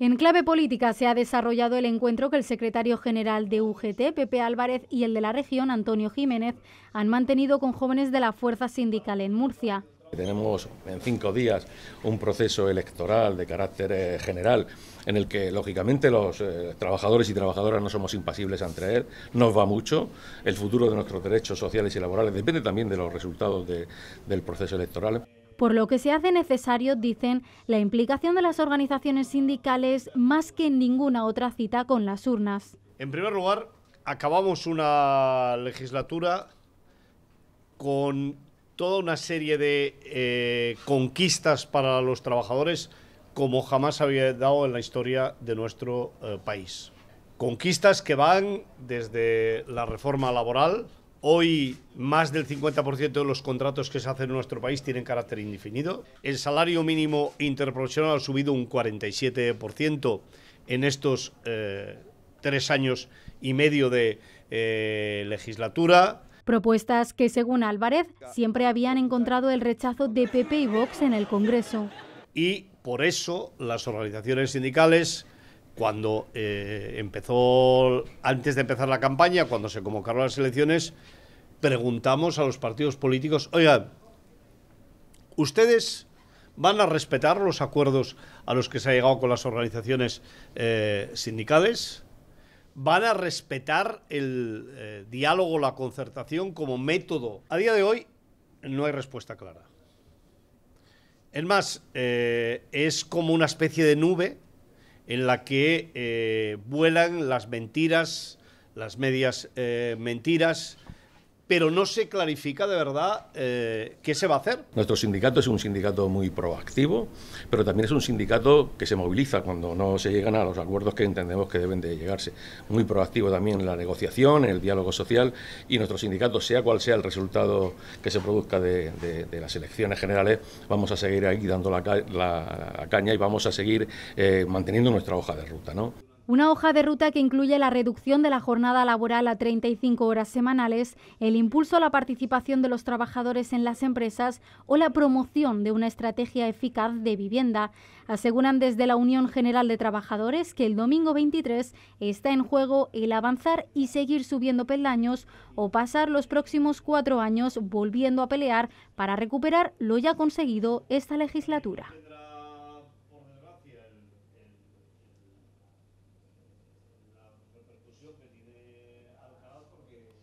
En clave política se ha desarrollado el encuentro que el secretario general de UGT, Pepe Álvarez, y el de la región, Antonio Jiménez, han mantenido con jóvenes de la fuerza sindical en Murcia. Tenemos en cinco días un proceso electoral de carácter eh, general en el que, lógicamente, los eh, trabajadores y trabajadoras no somos impasibles ante él. Nos va mucho. El futuro de nuestros derechos sociales y laborales depende también de los resultados del proceso electoral por lo que se hace necesario, dicen, la implicación de las organizaciones sindicales más que en ninguna otra cita con las urnas. En primer lugar, acabamos una legislatura con toda una serie de eh, conquistas para los trabajadores como jamás había dado en la historia de nuestro eh, país. Conquistas que van desde la reforma laboral, Hoy más del 50% de los contratos que se hacen en nuestro país tienen carácter indefinido. El salario mínimo interprofesional ha subido un 47% en estos eh, tres años y medio de eh, legislatura. Propuestas que, según Álvarez, siempre habían encontrado el rechazo de PP y Vox en el Congreso. Y por eso las organizaciones sindicales cuando eh, empezó, antes de empezar la campaña, cuando se convocaron las elecciones, preguntamos a los partidos políticos, oigan, ¿ustedes van a respetar los acuerdos a los que se ha llegado con las organizaciones eh, sindicales? ¿Van a respetar el eh, diálogo, la concertación como método? A día de hoy no hay respuesta clara. Es más, es como una especie de nube en la que eh, vuelan las mentiras, las medias eh, mentiras, pero no se clarifica de verdad eh, qué se va a hacer. Nuestro sindicato es un sindicato muy proactivo, pero también es un sindicato que se moviliza cuando no se llegan a los acuerdos que entendemos que deben de llegarse. Muy proactivo también en la negociación, en el diálogo social y nuestro sindicato, sea cual sea el resultado que se produzca de, las elecciones generales, vamos a seguir ahí dando la, caña y vamos a seguir eh, manteniendo nuestra hoja de ruta. ¿no? Una hoja de ruta que incluye la reducción de la jornada laboral a 35 horas semanales, el impulso a la participación de los trabajadores en las empresas o la promoción de una estrategia eficaz de vivienda. Aseguran desde la Unión General de Trabajadores que el domingo 23 está en juego el avanzar y seguir subiendo peldaños o pasar los próximos cuatro años volviendo a pelear para recuperar lo ya conseguido esta legislatura. yo que